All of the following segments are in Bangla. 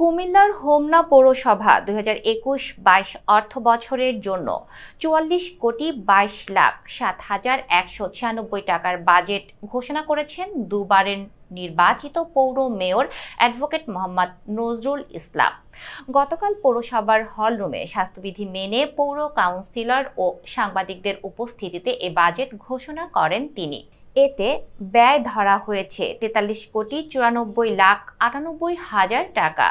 কুমিল্লার হোমনা পৌরসভা দুই হাজার একুশ বাইশ অর্থ বছরের জন্য চুয়াল্লিশ কোটি বাইশ লাখ সাত হাজার একশো ছিয়ানব্বই টাকার বাজেট ঘোষণা করেছেন দুবারের নির্বাচিত পৌর মেয়র অ্যাডভোকেট মোহাম্মদ নজরুল ইসলাম গতকাল পৌরসভার হলরুমে স্বাস্থ্যবিধি মেনে পৌর কাউন্সিলর ও সাংবাদিকদের উপস্থিতিতে এ বাজেট ঘোষণা করেন তিনি এতে ব্যয় ধরা হয়েছে তেতাল্লিশ কোটি চুরানব্বই লাখ আটানব্বই হাজার টাকা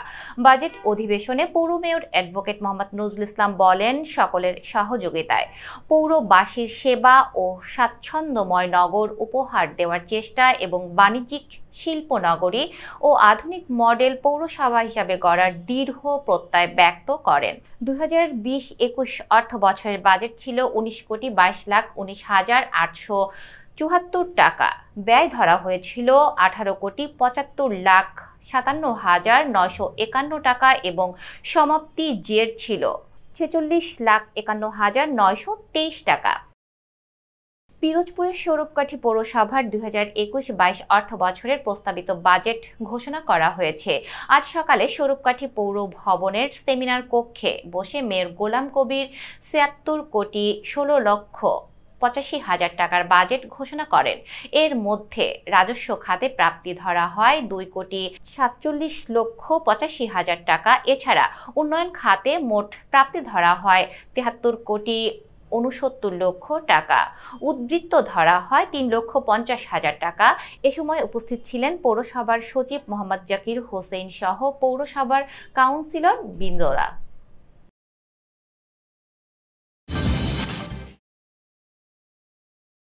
বাজেট অধিবেশনে পৌর মেয়র অ্যাডভোকেট মোহাম্মদ নজরুল ইসলাম বলেন সকলের সহযোগিতায় পৌরবাসীর সেবা ও স্বাচ্ছন্দ্যময় নগর উপহার দেওয়ার চেষ্টা এবং বাণিজ্যিক শিল্পনগরী ও আধুনিক মডেল পৌরসভা হিসাবে গড়ার দীর্ঘ প্রত্যয় ব্যক্ত করেন দু হাজার বিশ একুশ অর্থ বছরের বাজেট ছিল উনিশ কোটি বাইশ লাখ উনিশ হাজার আটশো চুহাত্তর টাকা ব্যয় ধরা হয়েছিল আঠারো কোটি পঁচাত্তর লাখ সাতান্ন হাজার নয়শো একান্ন টাকা এবং সমাপ্তি জের ছিল ছেচল্লিশ লাখ একান্ন হাজার নয়শো তেইশ টাকা পিরোজপুরের সৌরভকাঠি পৌরসভার দুই হাজার একুশ বাইশ অর্থ বছরের প্রস্তাবিত বাজেট ঘোষণা করা হয়েছে আজ সকালে সৌরভকাঠি পৌর ভবনের সেমিনার কক্ষে বসে মেয়র গোলাম কবির ছিয়াত্তর কোটি ষোলো লক্ষ পঁচাশি হাজার টাকার বাজেট ঘোষণা করেন এর মধ্যে রাজস্ব খাতে প্রাপ্তি ধরা হয় দুই কোটি সাতচল্লিশ লক্ষ পঁচাশি হাজার টাকা এছাড়া উন্নয়ন খাতে মোট প্রাপ্তি ধরা হয় তেহাত্তর কোটি উনসত্তর লক্ষ টাকা উদ্বৃত্ত ধরা হয় তিন লক্ষ পঞ্চাশ হাজার টাকা এ সময় উপস্থিত ছিলেন পৌরসভার সচিব মোহাম্মদ জাকির হোসেন সহ পৌরসভার কাউন্সিলর বিন্দরা